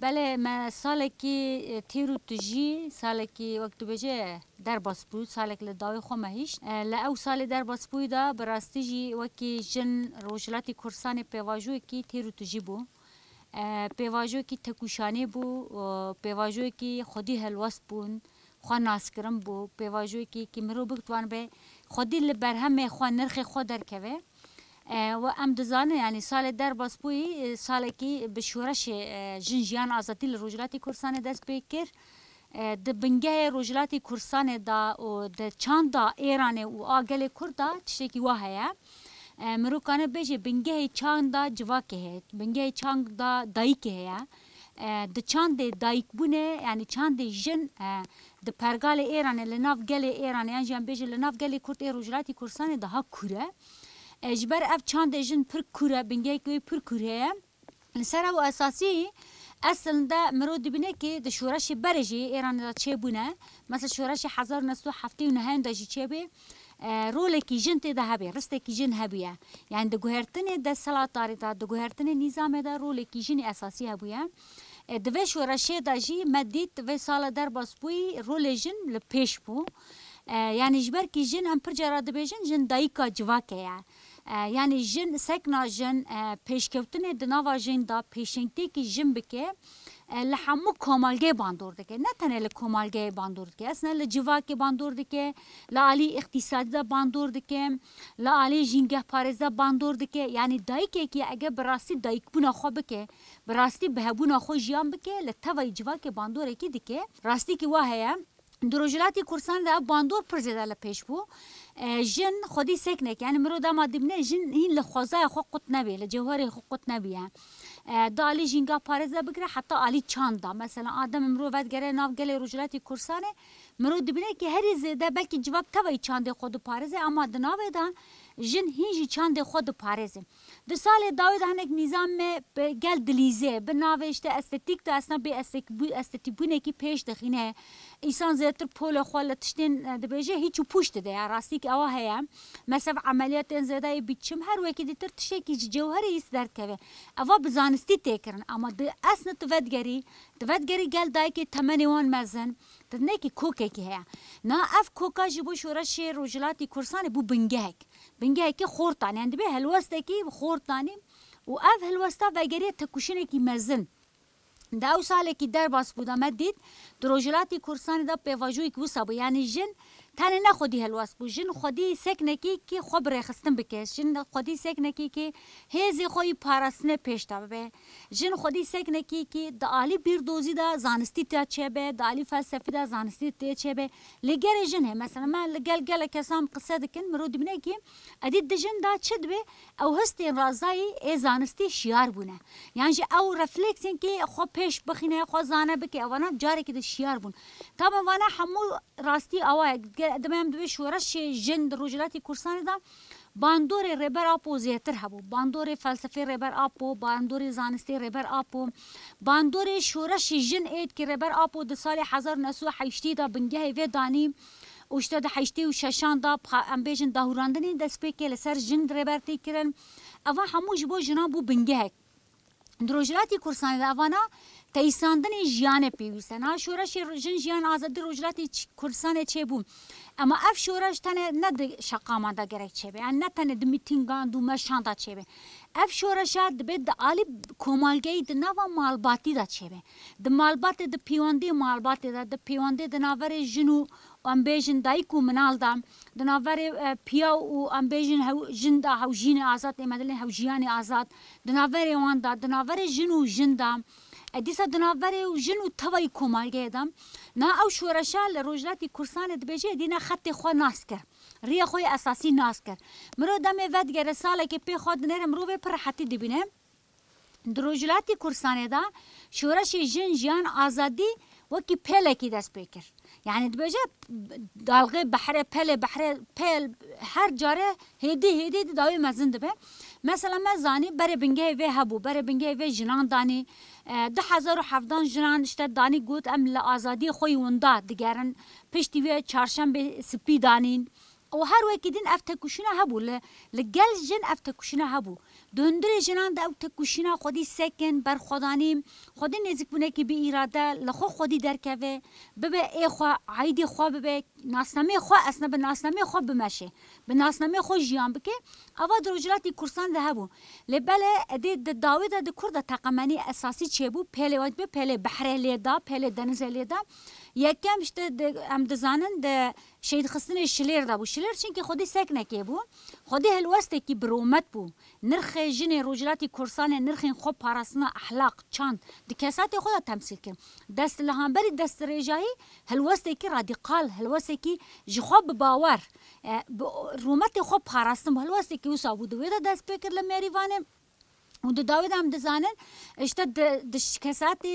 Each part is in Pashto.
بله من سال کی تیرو تجی سال کی وقت بجه در باسپوی سال کی لدای خو مهیش ل او سال در باسپوی دا براستی جی وکی جن روجلاتی کورسان پیواجو کی تیرو تجی بو پیواجو کی تکوشانی بو پیواجو کی خودی هلوست بون خو ناس کرم بو پیواجو کی کی مرو بکتوان به خودی لبرهم خو نرخ خود درکوه و ام دزانه یعنی سال در باسپوی سال کی به شورش جنجیان آزادی لروجلاتی کورسان دست بکر د بنګه روجلاتی کورسان دا او د چاند ایران او اگل کوردا تشکی وهه مروکانه بجه بنگه چانگ دا جوا که هی بنگه چانگ دا دایی که هی د چاند دایک بونه یعنی چاند جن د پرګال ایران لناف ګل ایران یعنی جن بجه لناف ګل کورد ایروجلاتی کورسان ده ها کوره جبر اف چند جن پر کوره بنگه کوی پر کوره لسر او اساسی اصل ده مرو دبنه که ده شورش برجی ایران ده چه بونه مثل شورش هزار نسو هفته و نهان ده چه بی رول کی جن ته ده هبه رسته کی جن هبیه یعنی ده گوهرتن ده سلاتاری ده ده گوهرتن نظام ده رول کی جن اساسی هبیه دوی شورش ده جی مدید و سال در باس بوی رول جن لپیش بو یعنی جبر کی جن هم پر جرا دبیجن جن دایکا جواکه یعنی یعنی جن سکنا جن پیشکوتن دناوا جن دا پیشنگتی که جن بکه لحمو کمالگه باندور دکه نه تنه لکمالگه باندور دکه اصلا لجواک باندور دکه لالی اقتصادی دا باندور دکه لالی جنگه پارزا باندور دکه یعنی دایکه که اگه براستی دایک بونا خو بکه براستی بهبونا خو جیان بکه لطوی جواک باندور دکه راستی که واه دروجلاتی کورسان ده باندور پرزیده لپیش بو جن خودی سکنک یعنی مرو دما دبنه جن هین لخوزای خو قط نبی لجوهر خو قط نبی دالی جنگا پارزه بگره حتی آلی چاندا مثلا آدم مرو ود گره ناف گله رجلتی کورسانه مرو دبنه که هر زیده بلکه جواب توی چاند خود پارزه اما دناوه دان جن هینجی چند خود پارزم دو سال داوید هنک نظام گل دلیزه به ناوشته استتیک دا اصلا به استتیبونه که پیش دخینه ئیسان زیاتر پۆلە خۆ لە تشتێن دەبێژێ هیچ و پوشت دەیە ڕاستیک ئەوە هەیە مەسەف عملیاتێن زێدای بیچم هەروەکی دیتر تشتێکی جێوهری هیچ دەرکەوێ ئەوە بزانستی تێکردن ئەمە ئەسنە تڤەتگەری تڤەتگەری گەل دایکی تەمەنیوان مەزن نەکی کۆکێکی هەیە نا ئەف کۆکژی بۆ شۆرە شێ ڕۆژلاتی کورسانی بوو بنگەک بنگەکی خۆرتانیان دەبێ هەلوەستێکی خۆرتانی و ئەف هەلوەستا بەگەریە تەکوشنێکی مەزن. Dau sale ki derbas bûda me dît, di Rojhilatê Kurdistanê de pêvajoyek wisa bû yanî jin تنه نه خودی هلواس بو جن خودی سکنکی کی خبر خستن بکش جن خودی سکنکی کی هزی خوی پارسنه پیشتا به جن خودی سکنکی کی د عالی بیر دوزی دا زانستی تا چه به د عالی فلسفی دا زانستی تا چه به لګر جن هم مثلا ما لګل ګل کسام قصه دکن مرود بنه کی ادید د جن دا چد به او هستین رازای ای زانستی شیار بونه یعنی او رفلکسین کی خو پیش بخینه خو زانه بکی اونا جاری کی د شیار بون تمام وانا همو راستی اوه که دمیم دوی شورش جند روجلاتی کورسان دا باندور ربر آپو زیاتر هبو باندور فلسفه ربر آپو باندور زانستی ربر آپو باندور شورش جن اید که ربر آپو د سال 1980 دا بنگه و دانی اوشته د حشتي او ششان دا امبيجن داوراندنې د سپېکې لسر جن دربرتي کړن اوا همو جبو جنابو بنګه دروجلاتي کورسان دا وانا تیساندن جیان پیوستن ها شورش جن جیان آزادی رجلت کردستان چه بوم اما اف شورش تنه نه د شقامان دا گرک چه به نه تنه د میتینگان دو مشان دا چه به اف شورش د به د عالی کومالگی د نوا مالباتی دا چه به د مالبات د پیوندی مالبات دا د پیوندی د ناور جنو امبیژن دایکو منال دا د ناور پیا او امبیژن هو جن دا هو جین آزاد مدل هو جیان آزاد د ناور وان دا د ناور جنو جن دا دیسا دناوەرێ و ژن و تەوای کۆمالگەیەدەم نا ئەو شوورەشا لە ڕۆژلاتی کورسانە دبێژێ دینا خەتی خۆ ناسکرد ڕە خۆی ئەساسی ناسکرد مرۆ دەمێ ڤەتگەرە ساڵێکی پێ خۆ دنێرە مرۆڤێ پڕحەتی دەبینێ درۆژلاتی کورسانێدا شوورەشی ژن ژیان ئازادی وەکی پێلێکی دەست پێ کرد یعنی دبێژێ داڵغێ بەحرێ پەلێ بەحرێ پێل هەر جارێ هێدی هێدی داوی مەزن دەبێ مثللا مەزانی بەرە بنگەی وێ هەبوو بەرە بنگەی وێ ژناندانی 2017 جران شته دانی گوت ام ل ازادي خو وندات دګرن پشتي وی چهارشنبه سپی دانین وهر وكيدن افتكوشنا هبو لقل جن افتكوشنا هبو دندر جنان ده افتكوشنا خودي سكن بر خدانیم خودی نزدیک بونه که بی اراده لخو خودی درکوه ببه ای خوا عیدی خوا ببه ناسنامه خوا اصلا به ناسنامه خوا بمشه به ناسنامه خوا جیان بکه اوا دروجلاتی کورسان ده هبو لبله ادی د داوی ده د کورد تقمنی اساسی چه بو پله واد به پله بحره لیدا پله دنزه لیدا یکم شته ام دزانن د شهید خستن شلیر دا بو شلیر چونکی خودی سک نکی بو خودی هلوسته کی برومت بو نرخ جن رجلاتی کورسان نرخ خوب پاراسنا احلاق چاند د کسات خود تمثیل کن دست لهانبری دست رجایی هلوسته کی رادیقال هلوسته کی جخوب باور رومت خوب پاراستم هلوسته کی وسابو دویدا دست پکر لمریوانه و دو داوید هم دزانن اشتا دش کسات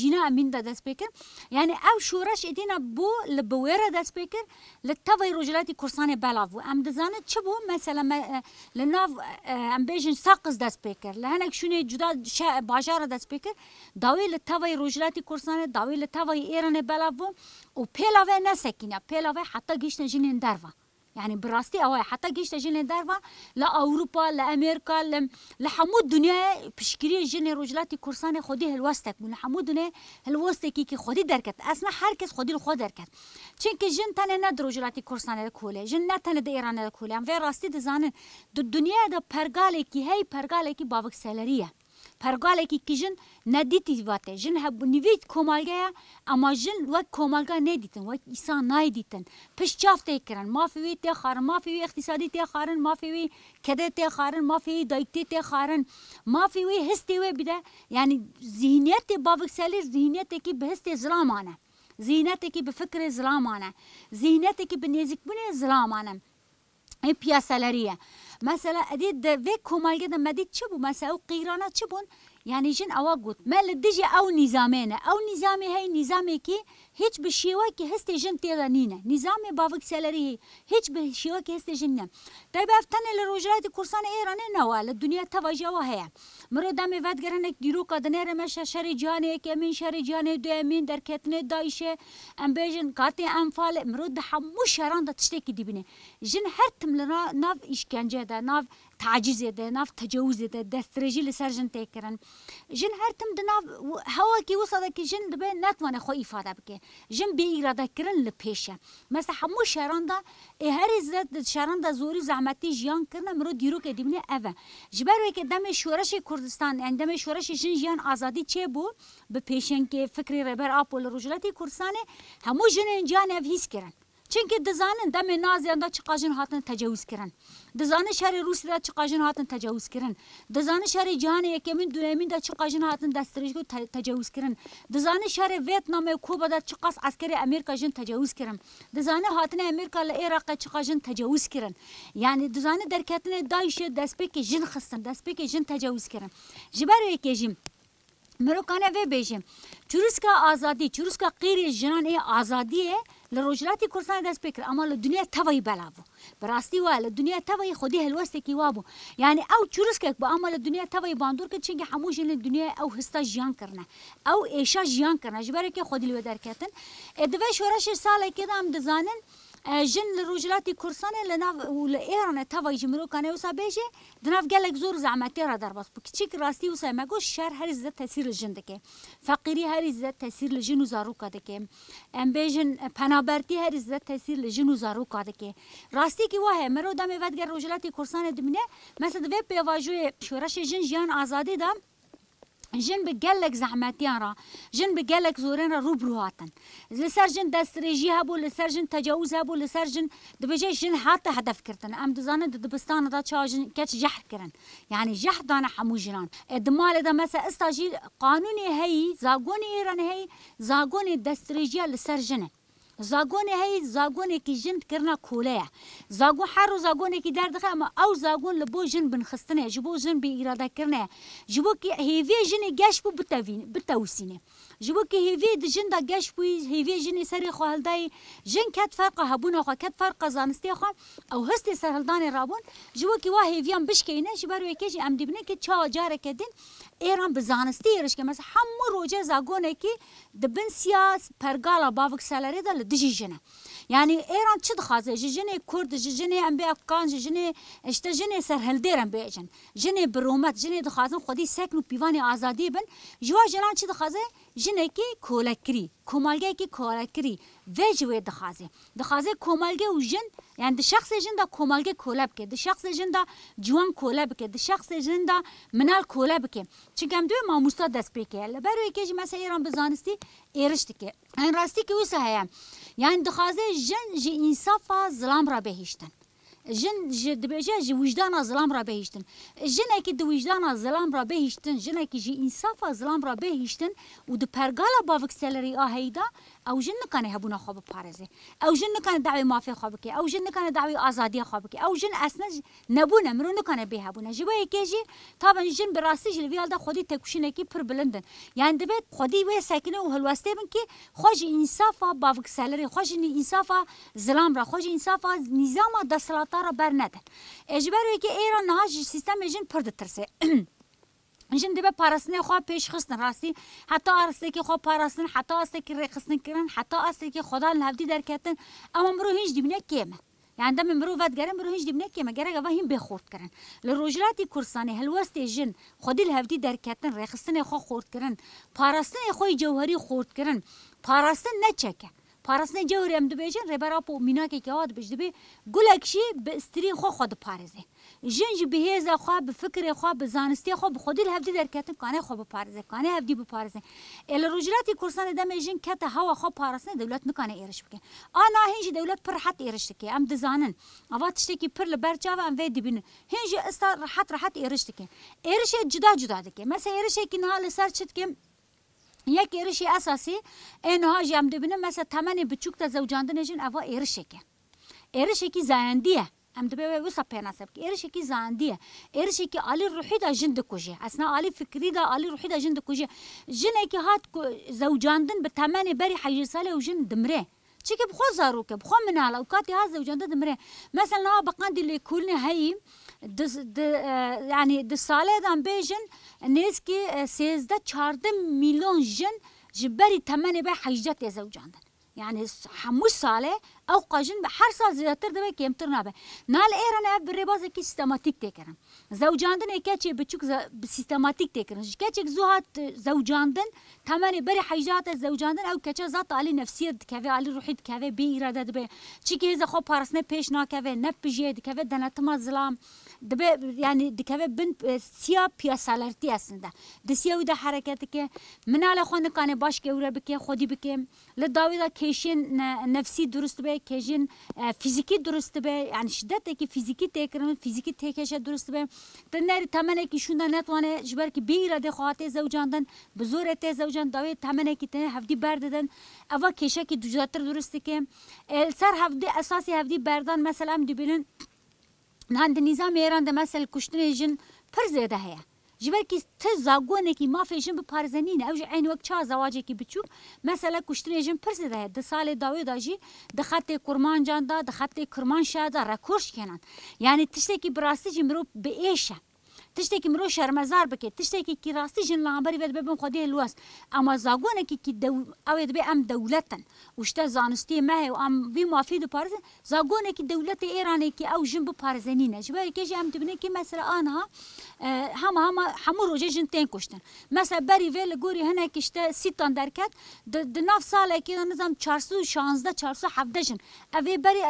جینا امین دا دست بکر یعنی او شورش ادینا بو لبویر دست بکر لطوی رجلات کرسان بلاو ام دزانن چه بو مثلا لناف ام بیجن ساقز دست بکر لهنک شونه جدا باجار دست بکر داوی لطوی رجلات کرسان داوی لطوی ایران بلاو و پیلاوه نسکینا پیلاوه حتی گیشن جنین دروان يعني براستي او حتى جيش جن درفا لا اوروبا لا امريكا لا لحمو الدنيا بشكري جن رجلاتي كرساني خدي هلوستك من حمو الدنيا هلوستكي كي خدي دركت اسمع هركز خدي خود دركت چونك جن تن ند رجلاتي كرساني كوله جن نتن د ايران كوله ام في راستي دزانن د الدنيا د پرګاله کی هي پرګاله کی بابک سالريه pergalekî ki jin nedîtî vate jin heb nivî komalgeya ema jin wek komalga nedîtin wek îsa naydîtin piş çav tê kirin mafê wê tê xwarin mafê wê iqtisadî tê xwarin mafê wê kedê tê xwarin mafê wê daykê tê xwarin mafê wê histê wê bide yani zihniyetê bavik selîr zihniyetekî bi histê zilaman e zihniyetekî bi fikrê zilaman e zihniyetekî bi nêzikbûnê zilaman e ê piyaselerî ye مثلا ادید وی کمالگه ده مدید چه بو مثلا او قیرانا چه بون یعنی جن اوا گوت مل دیجی او نظامه نه او نظامه هی نظامه که hiçbir şey var ki hestejin tera nine. Nizami bavık seleri hiçbir şey var ki hestejin ne. Tabi aftan el rojrati kursan İran'ı ne var? Dünya tavaja var heye. Mro dami vat geranek diru kadına remeşe şeri cihane ek emin şeri cihane du emin derketine daişe. Em bejin kati enfale mro da hamu şeran da tişteki dibine. Jin her timlina nav işkence de nav تعجیز ده ناف تجاوز ده دسترجی لسرجن تکرن جن هر تم دناف هوا کی وصل کی جن دبه نتوانه خو ifade بکه جم بی اراده کرن لپیشه مثلا همو شهران دا هر زد شهران دا زوری زحمتی جیان کرن مرو دیرو که دیمنه اوه جبروی که دم شورش کردستان یعنی دم شورش جن جیان آزادی چه بو به پیشن که فکری ربر آپول روجلاتی کردستانه همو جن جیان اوه هیس کرن چونکه دزانن دم نازیان دا چقاجن هاتن تجاوز کردن دزانه شهر روس دا چقاجن هاتن تجاوز کردن دزانه شهر جهان یکمین دویمین دا چقاجن هاتن دسترش کو تجاوز کردن دزانه شهر ویتنام کوبا دا چقاس عسکر امریکا جن تجاوز کردن دزانه هاتن امریکا ل عراق چقاجن تجاوز کردن یعنی دزانه درکتن دایش دسپک جن خستن دسپک جن تجاوز کردن جبر یکیجیم مروکانه و بیجیم چورسکا آزادی چورسکا غیر جنان ای آزادیه لروجلاتي كرسان دا سبيكر اما للدنيا توي بلافو براستي وا للدنيا توي خديها الوسط كي وابو يعني او تشورسكك باما للدنيا توي باندور كي تشنجي حموج للدنيا او هستا جيان كرنا او ايشا جيان كرنا جبرك خدي الودار كاتن ادوي شورش سالي كده ام دزانن جن لروجلاتي كرسانه لناف ولإيران تاوي جمرو كانه وسا بيجي دناف قالك زور زعمتي را دربس بكتشيك راستي وسا ما قوش شهر هرز ذات تاثير الجن دكي فقيري هرز ذات تاثير الجن وزاروكا دكي ام بيجن پنابرتي هرز ذات تاثير الجن وزاروكا دكي راستي كي واه مرو دمي ودگر روجلاتي كرسانه دمنه مثلا ويب بيواجوي شورش جن جيان آزادي دام جن بگلک زحمتیان را جن بقلك زورين را روبرو هاتن لسر جن دستریجی هبو لسر جن تجاوز هبو لسر جن جن حتی هدف كرتن ام دزانه دبستان دا چا جن كتش جح كرن يعني جح دانا حمو جنان ادمال دا مثلا استاجي قانوني هاي زاقوني ايران هاي زاقوني دستریجی لسر جنه زاگونه هی زاگونه کی جند کرنا کوله زاگو هر زاگونه کی در دخه اما او زاگون لبو جن بن خستنه جبو جن بی اراده کرنه جبو کی هیوی جن گش بو بتوین بتوسینه جبو کی هیوی د جن دا گش بو هیوی جن سری خو هلدای جن کت فرق هبونه خو کت فرق زانسته خو او هسته سهلدان رابون جبو کی وا هیویان بشکینه جبر وکج ام دبنه کی چا جاره کدن ایران بزانستی ایرش که مثلا همه روزه زاگونه کی دبن سیاس پرگالا باوک سالری دل دجی جنه یعنی ایران چه دخوازه جنه کرد جنه ام بی افغان جنه اشته جنه سرهلدیر ام بی جن جنه برومت جنه دخوازن خودی سکن و پیوان آزادی بن جوا جنان چه دخوازه جنه کی کولکری کمالگه کی کولکری وجوه دخوازه دخوازه کمالگه و جن یعنی د شخص جن دا کومالګه کولب کې د شخص جن دا جوان کولب کې د شخص جن دا منال کولب کې چې ګم دوی ماموستا دەست پێکەیە لە بەروی کێژی مەسە ئێران بزانستی ئێرش دکێ ئەن ڕاستیکە ویسە هەیە یان دخوازێ ژن ji ئینسافا زلام را بهێشتن ژن dibêje ji wijdana zilam ra bêhîştin jinekî di wijdana zilam ra bêhîştin jinekî ji însafa zilam ra bêhîştin û di pergala bavik selerî aheyda او جن كان هبونا خواب بارزه او جن كان دعوي مافي خوابك او جن كان دعوي ازادي خوابك او جن اصلا نبونا مرونو كان به هبونا جبه كيجي طبعا جن براسي جلوي هذا خودي تكوشينه كي پر بلندن يعني دبت خودي وي ساكنه وهلواسته بن كي خوج انصافا بافك سالري خوج انصافا زلام را خوج انصافا نظام د سلطه را برنده اجبر كي ايران نهاج سيستم جن پر دترسه جن دیبه پرستن خواه پیش خستن راستی حتی آرسته که خواه پرستن حتی آرسته که رقصن کرن حتی آرسته که خدا لحبدی در کتن اما مرو هیچ دیبنه کیمه یعنی دم مرو ود گرم مرو هیچ دیبنه کیمه گره گوه هم بخورد کرن لروجلاتی کرسانی هلوست جن خودی لحبدی در کتن رقصن خواه خورد کرن پرستن خواه جوهری خورد کرن پرستن نچکه پارسنه جوهری ام دبیجن ربرا پو میناکی که آد بجدبی گلکشی به استرین خواه خود پارزه جن جی بهیز خو به فکر خو به زانستی خو به خودی هفدی در کتن کانه خو به پارزه کانه هفدی به پارزه ال رجلات کورسان دم جن کت هوا خو پارسن دولت نکانه ایرش بکن انا هنج دولت پر حت ایرش کی ام دزانن اوا تشتکی پر لبر جاو ام ودی بین هنج است راحت راحت ایرش کی ایرش جدا جدا دکی مثلا ایرش کی نهال سر چت کی یک ایرشی اساسی انها جمع دبینه مثلا تمن بچوک تا زوجاندن جن اوا ایرش کی ایرش کی زایندیه ام دبي ويسا بيناسب إيرشي كي زاندية إيرشي كي علي روحي دا جند كوجي أثناء علي فكري دا علي روحي دا جند كوجي جنة كي هات زوجاندن بتماني بري حي سالة وجن دمره چكي بخو زاروك بخو منالا وكاتي هات زوجاندن دمره مثلا ها بقاندي اللي كولنا هاي دس د يعني دسالة دان بيجن نيز كي سيزدا چاردن ميلون جن جبري تماني بري حيجات زوجاندن يعني حموش ساله او قاجن به هر سال زیاتر دوی کمتر نابه نال ایران اف بری باز کی سیستماتیک تکرن زوجاندن اکچ بچوک سیستماتیک تکرن کچ زوهات زوجاندن تمام بری حیجات زوجاندن او کچ ذات علی نفسیه دکوی علی روحی دکوی بی اراده دبه چی که خو پارسنه پیش ناکوی نه پجید کوی دنتما ظلم dibe yani dikeve bin e, siya piyasalerti aslında. Di siya da hareket ke minale xwe nikane baş gewre bike xwedî bike li dawî da kêşên nefsî durust be kêşên e, fîzîkî durust be yani şiddeteke fîzîkî têkirin fîzîkî têkeşe durust be di nerî temenekî şû de netwane ji ber ku bê îradê xwe hatiye zewcandin bi zorê tê zewcan dawê temenekî tê hevdî berdidin eva kêşekî ducettir durust dike ser hevdî esasî hevdî berdan mesela em dibînin نان د نظام ایران د مثل کشتنه جن پر زده هيا جبر کی ته زاګونه کی مافه جن په پارزنین او عین وک چا زواجه کی بچوب مثلا کشتنه جن پر زده هيا د سال داوی داجی د خط کرمان جان دا د خط کرمان شاده رکورش کنن یعنی تشته کی براستی جمرو به ایشه تشتێکی مرۆ شەرمەزار بکەیت تشتێکی ڕاستی ژن لە ئەمبەری بێت ببن خودی لوست ئەمە زاگۆنێکی ئەوێت بێ ئەم دەولەتەن وشتە زانستی مەهێ و ئەم وی مافی دوپارزن زاگۆنێکی دەولەتی ئێرانێکی ئەو ژن بپارزەنینە ژباری کێژی ئەم دبنێکی مەسرە ئاها هەمە هەمە هەموو ڕۆژێ ژن تێن کوشتن مەسە بەری وێ لە گۆری هەنێکی شتە سیتان دەرکات دناف ساڵێکی نزم 416 417 ژن ئەوێ بەری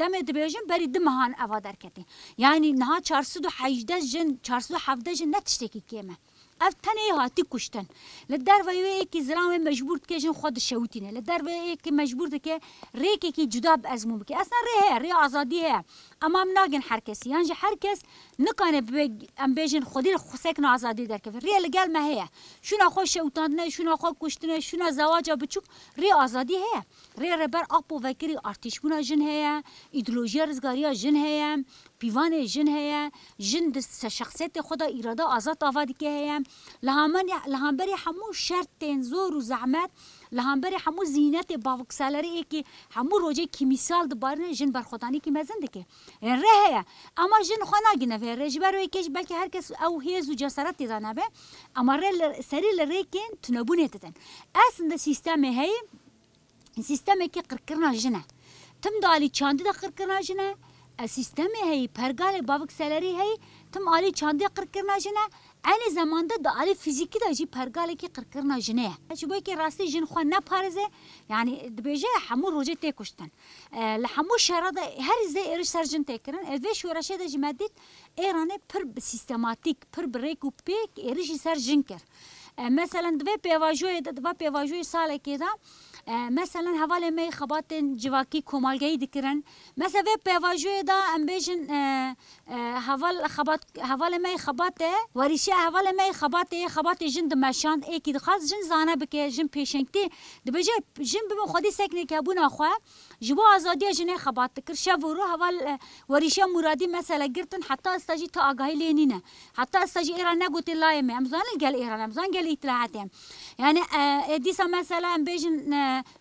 دەمێ دەبێژن بەری دمەهان ئەوا دەرکەتی یعنی نها 418 ژن 4 سو حفدجن نتشتکی کیمه اف تنه هاتی کشتن لدر و یه که زرام مجبور که جن خود شوتینه لدر و یه که مجبور که ریکه که جدا از مو بکی اصلا ریه ری آزادی ها اما ناگن هر کسی یعنی هر کس نکنه ام بیجن خودی خسکن آزادی در کف ری لگل ما هه شونا خو شوتاندنه شونا خو کشتنه شونا زواج بچوک ری آزادی هه ری ربر اپو وکری ارتشبونا جن هه ایدئولوژی رزگاری جن هه پیوان جن هیا جن د شخصیت خدا اراده آزاد آواد که هیا لهمان لهمبری همو شرط تنزور و زحمت لهمبری همو زینت باوکسالری ای که همو روزه کی مثال د بارن جن برخوتانی کی مزند که ره هیا اما جن خنا گنه و رجبر و کش بلکه هر کس او هیز و جسارت دانه به اما ر سری لری کن تنبونه تتن اصلا سیستم هی سیستم کی قرقرنا جنه تم دالی چاندی دا قرقرنا جنه E, sistemi hey pergale bavekseleri hey tüm ali çandı qirkirna jine aynı zamanda da ali fiziki de jî pergalekî qirkirna jine ye ji bo ki rastî jin xwe neparêze yani dibêje hemû rojê tê kuştin e, li hemû şera de her zê êriş ser jin tê kirin ev vê şoreşê de ji me dît êranê pir sistematik pir bi rêk û pêk êrijî ser jin kir e, mesela divê pêvajoyê de diva pêvajoyê salekê de مثلا هوال می خباتن جواکی کمالگی دکرن مثلا وی پیواجوی دا ام بیجن هوال خبات هوال می خباته وریشه هوال می خباته خبات جن د مشان ایکی دخواست جن زانه بکه جن پیشنگتی دبجه جن بم خودی سکنی که بونا خو جبو آزادی جن خبات کر شب رو هوال وریشه مرادی مثلا گرتن حتی استاجی تا آگاهی لینینه حتی استاجی ایران نگوتی لایم امزان گل ایران امزان گل اطلاعاتیم یعنی دیسا مثلا ام بیجن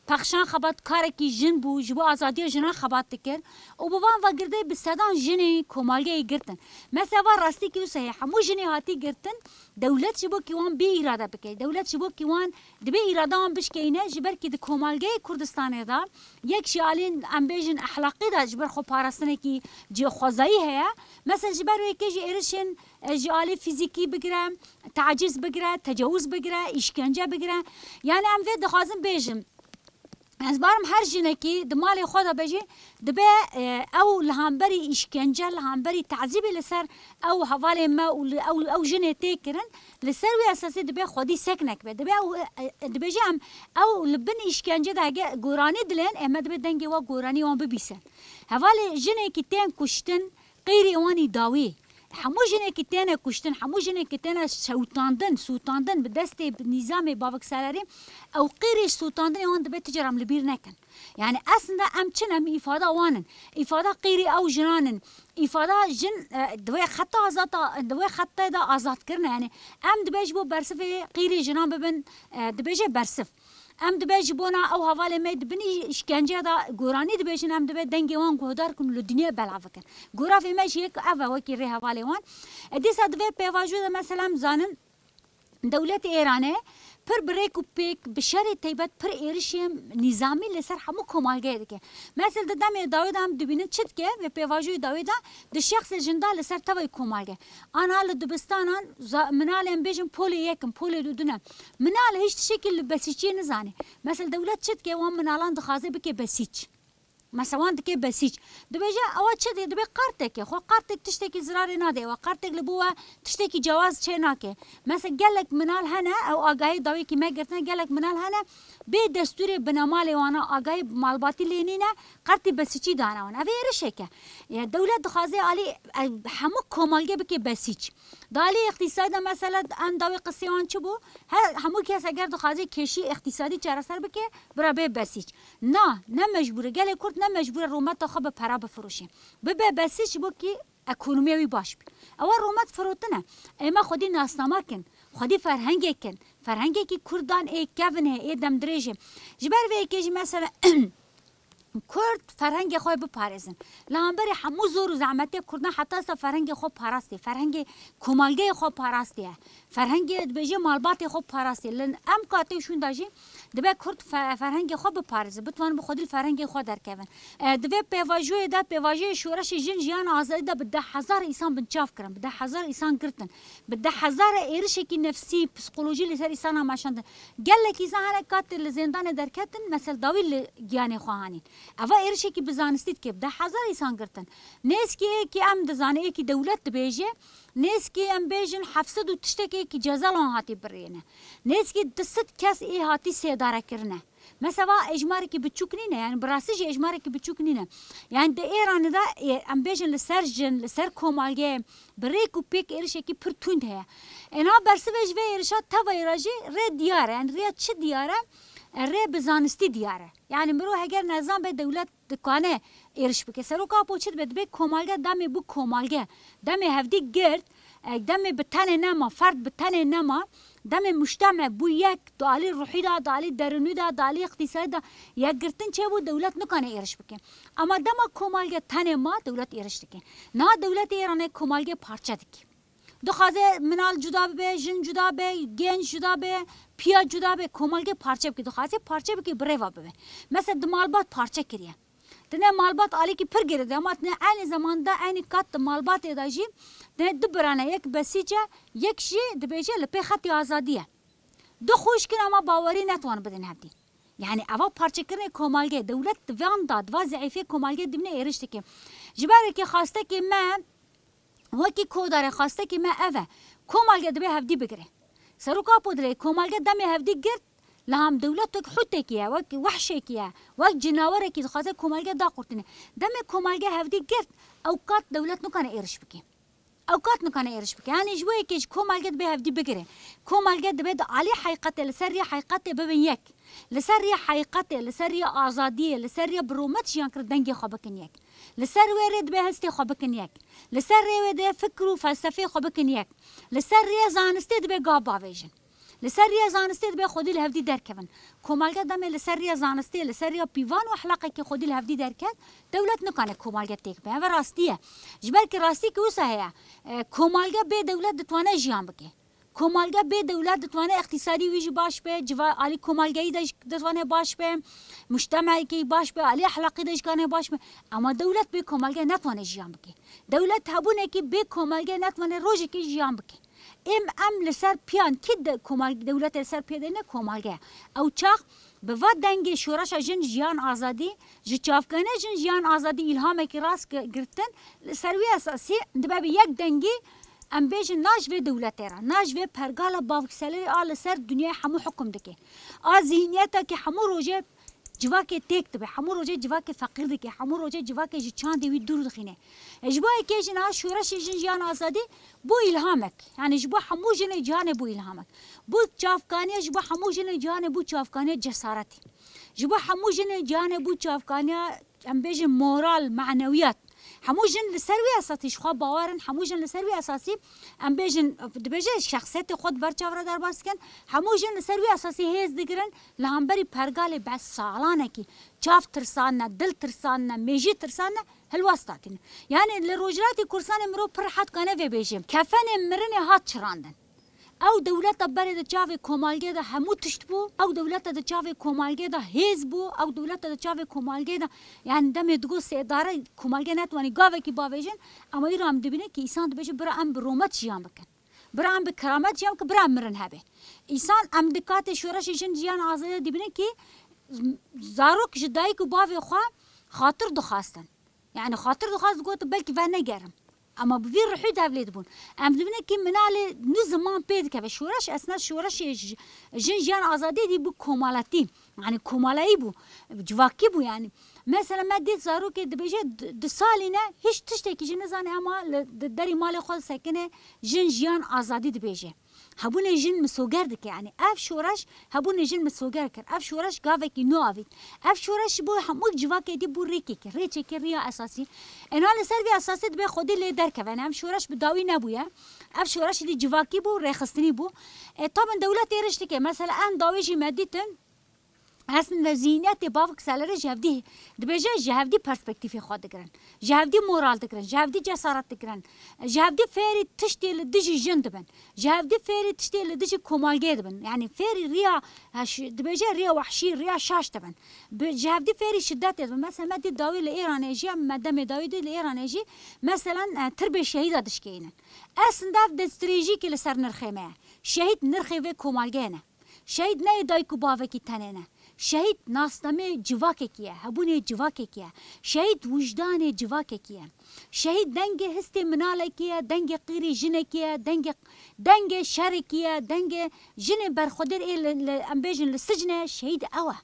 پخشان خبات کارکی جن بو جبو آزادی جنان خبات دکر او بوان و گرده بسدان جنی کمالگه گرتن مثلا راستی کیو صحیح همو جنی هاتی گرتن دولت جبو کیوان بی اراده بکی دولت جبو کیوان دبی اراده وان بشکینه جبر کی د کمالگه کردستان دا یک شیالین امبیجن اخلاقی دا جبر خو پاراستنه کی جی خوزایی هيا مثلا جبر ویکی جی ارشن جالی فیزیکی بگیرم تعجیز بگیره تجاوز بگیره اشکنجه بگیره یعنی ام وی دخوازم بیجم ازبارم هر جنکی د مال خدا بجی د به او لهامبري اشکنجه لهامبري تعذيب لسر او حواله ما او او جنه تاكرن لسر وي اساسي د به خودي سكنك به د به او د به جام او لبن اشکنجه دغه ګوراني دلن احمد به دنګي و ګوراني و به بيسن حواله جنه کی تن کوشتن غیر وانی داوي هموجنه کتنه کشتن هموجنه کتنه سوتاندن سوتاندن به دست نظام بابک سراری او قیرش سوتاندن اون دبه تجرم لبیر نکن یعنی اصلا ام چن ام افاده وانن افاده قيري او جنانن افاده جن دوی خطا ازات دوی خطا دا ازات كرنا يعني ام دبه جبو برسف قيري جنان ببن دبه جه برسف ام دبه جبونا او حواله می دبنی شکنجه دا گورانی دبشن ام دبه دنگ وان گودار کن لو دنیا بلعف کن گورا فی مش یک اوا وکی ری حواله وان دیسا دبه پیواجو مثلا زانن دولت ایرانه پر بريك وبيك بشري تيبت پر ايرشيم نظامي لسر همو كومالجي دكي مثل ددام داوي دام دبينه چتكه و بيواجو داوي دا د شخص جندا لسر توي كومالجي انا له دبستانان منالم بيجن بولي يكم بولي دودنا منال هيش شكل بسيچي نزاني مثل دولت چتكه وان منالان دخازي بكي بسيچ مثلا دکه بسیج دبیجه اوا چه دی دبی قارته که خو قارته تشته کی ضرر نه دی و قارته لبوا تشته کی جواز چه نه که مثلا گلک منال هنه او آگاهی داوی کی مگرتنه گلک منال هنه به دستور بنامال وانا آگای مالباتی لینینه قرتی بسیچی دانه وانا اوی رشکه دولت دخوازه آلی همه کمالگه بکه بسیچ دالی اقتصاد مثلا ان داوی قصه وان چه بو هر همو کس اگر دخوازه کشی اقتصادی چرسر بکه برا به بسیچ نه نه مجبوره گله کرد نه مجبوره رومت خواب پرا بفروشه به بسیچ بو که اکونومی باش بی اول رومت فروتنه اما خودی ناسنامه کن خودی فرهنگ کن فرهنگی فرهنگێکی کوردان ای هەیە ئێدەم درێژێ ژبەر وەیەکێژی مثلا کرد فرهنگ خۆی بپارێزن لەمبەری همو زور و زەحمەتی حتی حتاسە فرهنگ خوب پارسته، فرهنگ کمالگی خوب پارسته. فرهنگی دبیجی مالباتی خوب پاراسی لن ام کاتی شون داجی دبی کرد فرهنگی خوب پارز بتوان به خودی فرهنگی خود در کن دبی پیواجوی دا پیواجوی شورش جن جیان آزادی دا بده هزار انسان بنچاف کردن بده هزار انسان گرتن بده هزار ایرشی که نفسی پسیکولوژی لسر انسان هم ماشند گله کی زهر کات لزندان در کتن مثل داویل گیانی خواهانی اوا ایرشی که بزانستید که بده هزار انسان گرتن نیست که ام دزانه ای که دولت دبیجی نیسکی ام بیژن 700 ki جزالون هاتی برینه نیسکی 200 کس ای هاتی سیداره کرنه mesela ejmareki biçuk nine yani brasici ejmareki biçuk nine yani de İran'ı da ambejin e, serjin jin ser komalge brek u pek erişeki pürtünd heye ena bersi vej ve erişa tava iraji re diyare yani re çi diyare ره به زانستی دیاره یعنی مرو اگر نظام به دولت دکانه ایرش بکه سروکا پوچید به دبه کمالگه دمی بو کمالگه دمی هفدی گرد دمی به تنه نما فرد به تنه نما دم مجتمع بو یک دالی روحی دا دالی درونی دا دالی اقتصادی دا یک گرتن چه بو دولت نکنه ایرش بکن اما دما کمالگه تنه ما دولت ایرش دکن نه دولت ایرانه کمالگه پارچه دکن دخوازه منال جدا به جن جدا به گنج جدا به پیا جدا به کمال که پارچه بکی دخوازه پارچه بکی بره وابه به مثلا دمالبات پارچه کریه dene malbat ali ki pir girdi ama dene aynı zamanda aynı kat malbat edaji dene dibrane yek besice yek jî dibêje li pê xetê azadiye du xwişkin ama bawerî netwan bidin hevdî yani ava parçekirinê komalgê dewlet di van da di va zeîfê komalgê dibine êriş dike ji ber wekî xastekê me وکی کودار خواسته که من اوه کمالگه دبه هفدی بگره سروکا پودره کمالگه دم هفدی گرد لهم دولت تک حته کیه وک وحشه کیه وک جناوره کی خوازه کمالگه دا قرتنه دم کمالگه هفدی گرد اوقات دولت نکنه ایرش بکی اوقات نکنه ایرش بکی یعنی جوی کیش کمالگه دبه هفدی بگره کمالگه دبه دا علی حقیقت لسری حقیقت ببین یک لسری حقیقت لسری آزادی لسری برومت جیان کردنگی خواب کن یک لسر وێرێ دبێ هەستی خۆ بکن یەک لەسەر ڕێوێ دێ فکر و فەلسفی خۆ بکن یەک لەسەر ڕێ زانستێ دبێ گا باوێژن لەسەر ریە زانستی دبێ خودی لە هەفتی دەرکەون کۆمالگە دەمێ لەسەر ریە زانستی لەسەر یا پیوان و حلقێکی خودی لە هەفتی دەرکات دەولەت نکانە کۆمالگە تێک بێ ئەوە ڕاستیە ژبەرکی ڕاستی کە وسە هەیە کۆمالگە بێ دەولەت دەتوانە ژیان بکە کمالگه به دولت دتوانه اقتصادی ویج باش به جوا علی کمالگی دش دتوانه باش به مجتمعی که باش به علی اخلاقی دش کنه باش به اما دولت به کمالگه نتوانه جیان بکی دولت هبونه که به کمالگه نتوانه روزی که جیان بکی ام ام لسر پیان کی د کمال دولت لسر پیدا نه کمالگه او چاخ به وا دنګ شورش جن جیان آزادی ج چافکنه جن جیان آزادی الهام کی راس گرفتن سروی اساسی د به یک دنګی ام بیجن ناجوه دولت را ناجوه پرگال باوکسلی آل سر دنیا همو حکم دکه آ ذهنیتا که همو روژه جواکه تک دبه همو روژه جواکه فقیر دکه همو روژه جواکه جی چان دیوی دور دخینه جبا که جن آ شورش جن جان آزادی بو الهامک یعنی جبا همو جن جان بو الهامک بو چافکانی جبا همو جن جان بو چافکانی جسارتی جبا همو جن جان بو چافکانی ام بیجن مورال معنویات هەمووژن لەسەر وی ئەسەتی خوا باوارن هەمووژن لەسەر وی ئەساسی ئەم بێژن دبێژە شخصێتی خۆت بەرچاوە دەرباسکەن هەمووژن لەسەر وی ئەساسی هێز دەگرن لە هەمبەری پەرگالی بە ساڵانێکی چاف ترسانە دل ترسانە مێژی ترسانە هەلواستاکن یانێ لە ڕۆژراتی کورسانی مرۆ پڕحات کانە بێبێژیم کەفەنێ مرنێ هات چراندن او دولت بر د چاوي کومالګي د همو تشت بو او دولت د چاوي کومالګي د هیز بو او دولت د چاوي کومالګي د یعنی دم دغه سه اداره کومالګي نتوانی گاوه کی باویژن اما ای رام دبینه کی انسان بشه بر ام برومت جیان بکن برام به کرامت جیان که برام مرن هبه انسان ام دکات شورش جن جیان آزاد دبینه کی زاروک جدای کو باوی خوا خاطر دخواستن یعنی خاطر دخواست گوت بلکی و نگرم اما بوی رحو دولت بون ام دونه که منال نو زمان پید که شورش اسنا شورش جن جان آزادی دی بو کمالتی یعنی کمالایی بو جواکی بو یعنی مثلا ما دید زارو که دبیجه دو سالی نه هیچ تشتی که جن زانه اما دری مال خود سکنه جن جان آزادی دبیجه هبونه جن مسوگرد که یعنی اف شورش هبونه جن مسوگر کرد اف شورش گاوه که نو آوید اف شورش بو همو جواکه دی بو ریکی که ریچه که ریا اساسی اینا لسر وی اساسی به خودی لی درکه ونه اف شورش بداوی نبویه اف شورش دی جواکی بو ریخستنی بو طبعا دولت ایرشتی که مثلا ان داویجی مدیتن اصلا ذهنیت باوک سالره جهودی دبیجه جهودی پرسپکتیف خود دگرن جهودی مورال دگرن جهودی جسارت دگرن جهودی فری تشتیل دجی جند بن جهودی فری تشتیل دجی کمالگی دبن یعنی فری ریا دبیجه ریا وحشی ریا شاش دبن جهودی فری شدت دبن مثلا مدی داوی لایران ایجی مدام داوی دی لایران ایجی مثلا تربی شهید دشکینن اصلا دف دستریجی که لسر نرخیمه شهید نرخی و کمالگی نه شهید نه دایکو باوکی تنه نه شهید ناسنامه جواکێکیە هەبوونێ جواکێکیە شەید وجدانێ جواکێکیە شەید دەنگێ هەستی مناڵێکیە دەنگێ قیری ژنێکیە دەنگێ شارێکیە دەنگێ ژنێ بەرخۆدر ئێ ئەمبێژن لە سجنە شەید ئەوە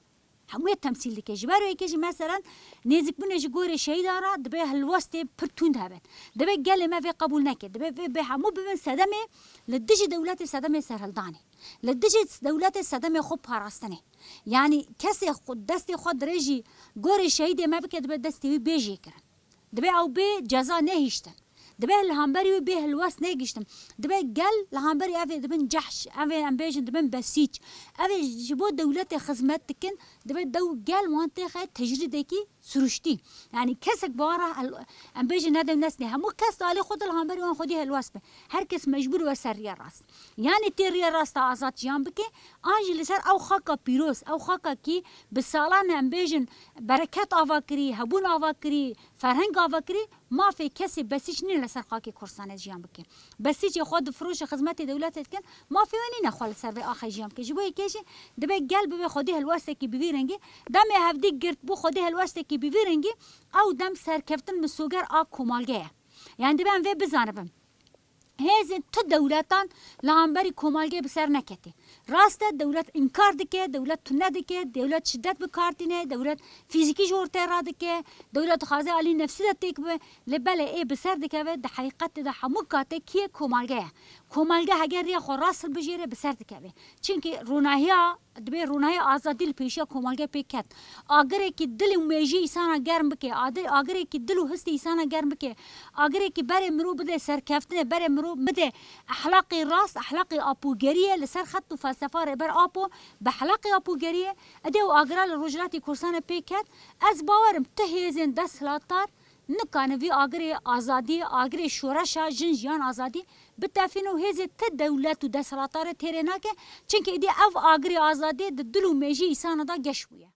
هەموویە تەمسیل دکە ژبار و یکێژی مەسەران نێزیکبوونێژ گۆری شەیدارا دەبێ هەلوەستێ پرتون هەبێت دەبێت گەلێ مەێ قبول نەکرد دەبێت بێ هەموو ببن سەدەمێ لە دژی دەولاتی سەدەمێ سەرهلدانێ لدجت دولت صدم خوب پاراستنه یعنی کسی خود دست خود رجی گور شهید ما بکد به دستی وی بیجی کرن دبه او به جزا نهیشتن دبه الهامبری وی به الواس نگیشتن دبه گل الهامبری اوی دبن جحش اوی امبیجن دبن بسیج اوی جبو دولت خدمت کن دبه دو گل وانت خه تجربه کی سروشتی یعنی کسک باره ام بیجه نده نسنی همو کس دالی خود الهامبری وان خودی هلواس به هر کس مجبور و سر ریه راست یعنی تی ریه راست آزاد جیان بکه آنجی لسر او خاکا پیروز او خاکا کی به سالان ام بیجن برکت آوا کری هبون آوا کری فرهنگ آوا کری مافی کسی بسیج نی لسر خاکی کورسان جیان بکه بسیج خود فروش خدمت دولت کن مافی ونی نخوال سر به آخه جیان که جبوی کشی دبه گل به خودی هلواسته کی ببیرنگی دم هفدی گرت بو خودی هلواسته کی ki bi viringi ew dem serkeftin bi soger av komalgeye. Yani ben ve bizanibim. Hêzên tu dewletan li hemberî komalgê bi ser neketê. Rast e dewlet inkar dike, dewlet tu nedike, dewlet şiddet bi kartîne, dewlet fîzîkî ji ortaya radike, dewlet xazê alî nefsî de têk bibe, li belê ê e bi ser dikeve di heqetê de hemû katê kî ye komalgê ye. کۆمەلگە هەگەریە خۆ ڕاستل بژێرە بەسەر دەکەوێ چینکە ڕووناهەیە دبێ ڕوونای ئازادی پێشە کۆمەلگە پێکات ئاگرێکی دلی و مێژی ئیسانە گەرم بکێ ئادە ئاگرێکی دل و هەستی ئیسانە گەرم بکێ ئاگرێکی بەرێ مرۆ بدێ سەرکەفتنێ بەرێ مرۆ بدێ ئەحلاقی ڕاست ئەحلاقی ئاپوگەریە لەسەر خەت و فەلسەفا ڕێبەر ئاپۆ بە حلاقی ئاپوگەریە ئەدێ و ئاگرا لە ڕۆژلاتی کورسانە پێکات ئەس باوەرم تە هێزێن دەست هلاتار نکانوی آگری آزادی آگری شورشا جن جیان آزادی بتفین و هیز ت دولت و دسراتار تیرناکه چونکه ایدی اف آگری آزادی دلو میجی ایسانا دا گشویه